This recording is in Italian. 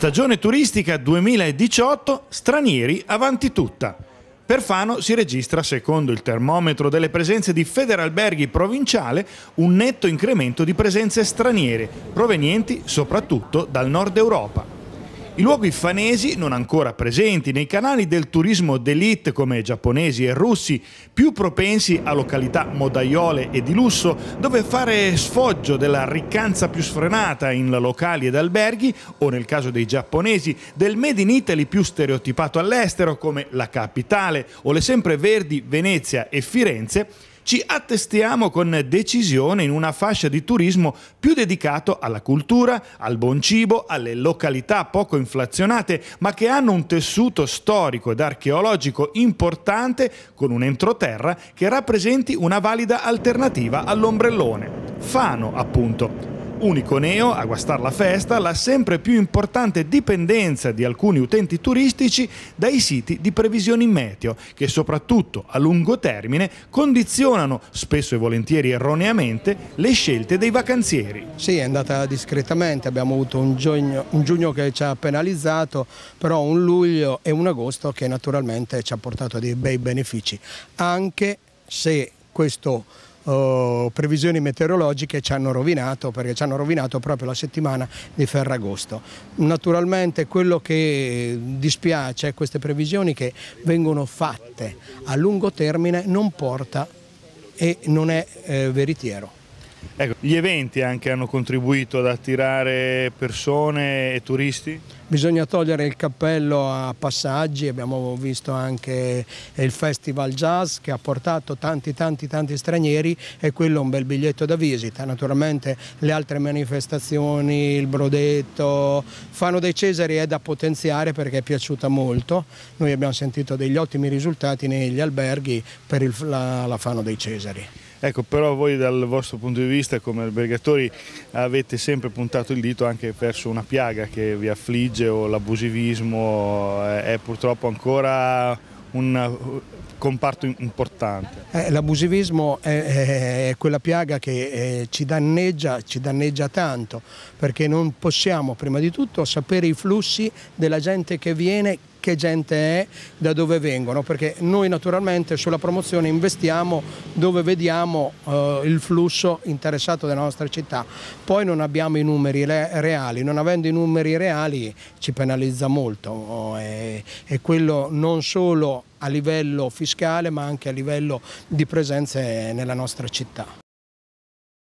Stagione turistica 2018, stranieri avanti tutta. Per Fano si registra, secondo il termometro delle presenze di Federalberghi provinciale, un netto incremento di presenze straniere, provenienti soprattutto dal nord Europa. I luoghi fanesi non ancora presenti nei canali del turismo d'élite come giapponesi e russi, più propensi a località modaiole e di lusso, dove fare sfoggio della riccanza più sfrenata in locali ed alberghi, o nel caso dei giapponesi, del Made in Italy più stereotipato all'estero come la capitale o le sempre verdi Venezia e Firenze, ci attestiamo con decisione in una fascia di turismo più dedicato alla cultura, al buon cibo, alle località poco inflazionate, ma che hanno un tessuto storico ed archeologico importante con un entroterra che rappresenti una valida alternativa all'ombrellone. Fano, appunto. Unico neo a guastare la festa la sempre più importante dipendenza di alcuni utenti turistici dai siti di previsioni meteo, che soprattutto a lungo termine condizionano, spesso e volentieri erroneamente, le scelte dei vacanzieri. Sì, è andata discretamente, abbiamo avuto un giugno, un giugno che ci ha penalizzato, però un luglio e un agosto che naturalmente ci ha portato dei bei benefici, anche se questo eh, previsioni meteorologiche ci hanno rovinato perché ci hanno rovinato proprio la settimana di Ferragosto. Naturalmente quello che dispiace è queste previsioni che vengono fatte a lungo termine non porta e non è eh, veritiero. Ecco, gli eventi anche hanno contribuito ad attirare persone e turisti? Bisogna togliere il cappello a passaggi, abbiamo visto anche il Festival Jazz che ha portato tanti tanti tanti stranieri e quello è un bel biglietto da visita. Naturalmente le altre manifestazioni, il Brodetto, Fano dei Cesari è da potenziare perché è piaciuta molto. Noi abbiamo sentito degli ottimi risultati negli alberghi per il, la, la Fano dei Cesari. Ecco, però voi dal vostro punto di vista come albergatori avete sempre puntato il dito anche verso una piaga che vi affligge o l'abusivismo eh, è purtroppo ancora un eh, comparto importante. Eh, l'abusivismo è, è, quella piaga che eh, ci, danneggia, ci danneggia tanto, perché non possiamo prima di tutto sapere i flussi della gente che viene, che gente è, da dove vengono, perché noi naturalmente sulla promozione investiamo dove vediamo eh, il flusso interessato della nostra città, poi non abbiamo i numeri reali, non avendo i numeri reali ci penalizza molto oh, e, e quello non solo a livello fiscale ma anche a livello di presenze nella nostra città.